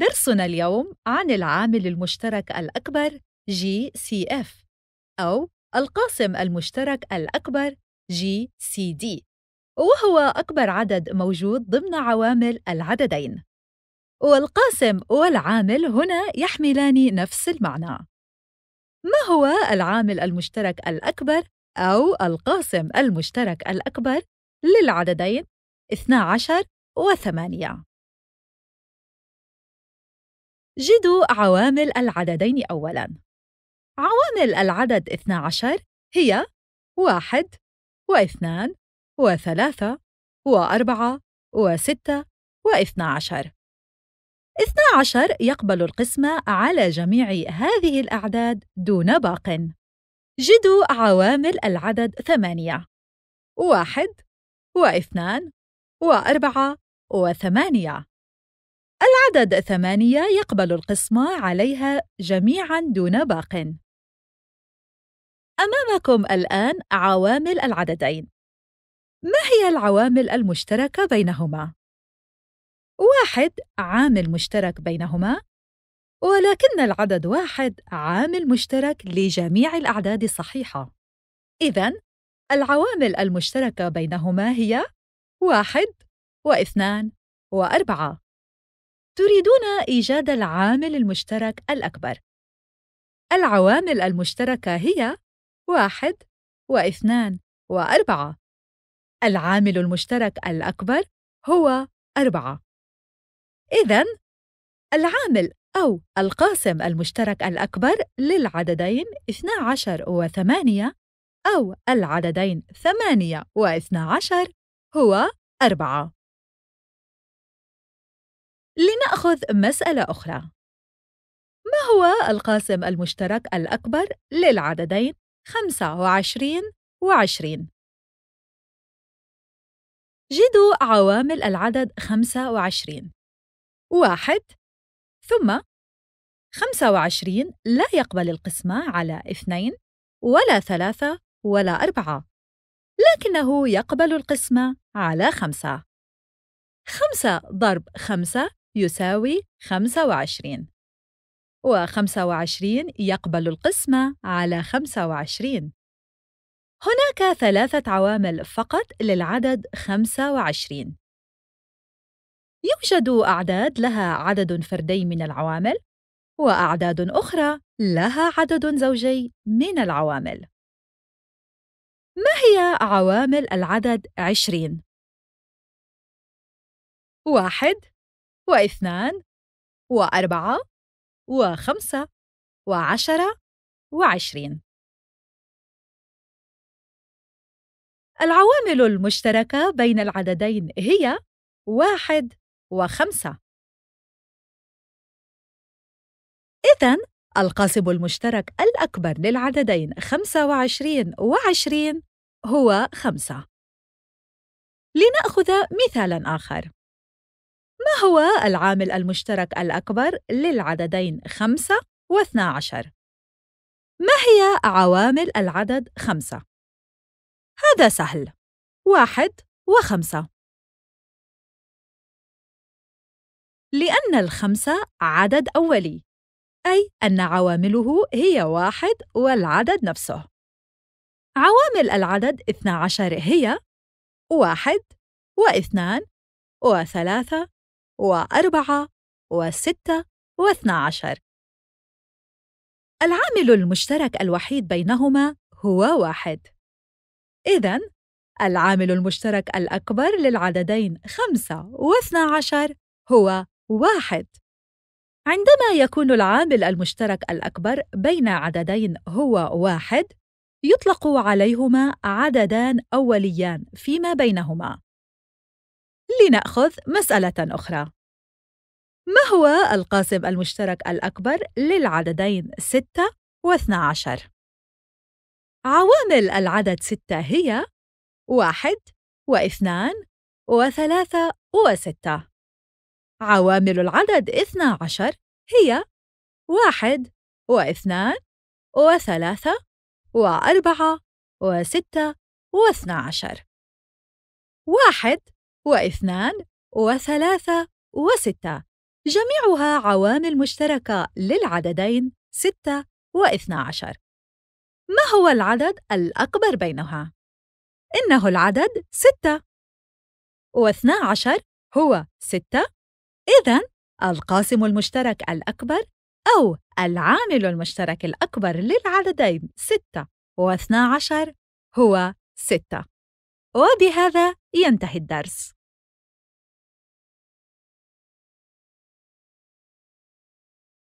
درسنا اليوم عن العامل المشترك الأكبر GCF أو القاسم المشترك الأكبر GCD وهو أكبر عدد موجود ضمن عوامل العددين والقاسم والعامل هنا يحملان نفس المعنى ما هو العامل المشترك الأكبر أو القاسم المشترك الأكبر للعددين 12 و8 جدوا عوامل العددين أولاً. عوامل العدد 12 هي واحد واثنان وثلاثة وأربعة وستة واثنى عشر اثنى عشر يقبل القسمة على جميع هذه الأعداد دون باق جدوا عوامل العدد ثمانية واحد واثنان وأربعة وثمانية العدد ثمانية يقبل القسمة عليها جميعاً دون باق. أمامكم الآن عوامل العددين. ما هي العوامل المشتركة بينهما؟ واحد عامل مشترك بينهما، ولكن العدد واحد عامل مشترك لجميع الأعداد الصحيحة. إذا العوامل المشتركة بينهما هي واحد واثنان وأربعة تريدون إيجاد العامل المشترك الأكبر. العوامل المشتركة هي واحد واثنان وأربعة. العامل المشترك الأكبر هو أربعة. إذا العامل أو القاسم المشترك الأكبر للعددين 12 و8 أو العددين 8 و12 هو 4 لنأخذ مسألة أخرى ما هو القاسم المشترك الأكبر للعددين 25 و 20 جدوا عوامل العدد 25 1 ثم 25 لا يقبل القسمة على 2 ولا 3 ولا 4 لكنه يقبل القسمة على 5 5 ضرب 5 يساوي 25 و25 يقبل القسمة على 25 هناك ثلاثة عوامل فقط للعدد 25 يوجد أعداد لها عدد فردي من العوامل وأعداد أخرى لها عدد زوجي من العوامل ما هي عوامل العدد 20؟ واحد واثنان وأربعة وخمسة وعشرة وعشرين العوامل المشتركة بين العددين هي واحد وخمسة إذن القاسم المشترك الأكبر للعددين 25 و20 هو 5 لنأخذ مثالاً آخر ما هو العامل المشترك الأكبر للعددين خمسة و عشر؟ ما هي عوامل العدد خمسة؟ هذا سهل واحد وخمسة لأن الخمسة عدد أولي أي أن عوامله هي واحد والعدد نفسه عوامل العدد 12 هي واحد واثنان وثلاثة وأربعة وستة واثنى عشر العامل المشترك الوحيد بينهما هو واحد إذا العامل المشترك الأكبر للعددين خمسة واثنى عشر هو واحد عندما يكون العامل المشترك الأكبر بين عددين هو واحد يطلق عليهما عددان أوليان فيما بينهما لنأخذ مسألة أخرى. ما هو القاسم المشترك الأكبر للعددين 6 و 12 عوامل العدد 6 هي واحد واثنان وثلاثة وستة عوامل العدد و عشر هي واحد واثنان وثلاثة وأربعة وستة و عشر واحد واثنان وثلاثة وستة جميعها عوامل مشتركة للعددين ستة واثنا عشر ما هو العدد الأكبر بينها؟ إنه العدد ستة واثنا عشر هو ستة إذا القاسم المشترك الأكبر أو العامل المشترك الأكبر للعددين ستة واثنا عشر هو ستة وبهذا ينتهي الدرس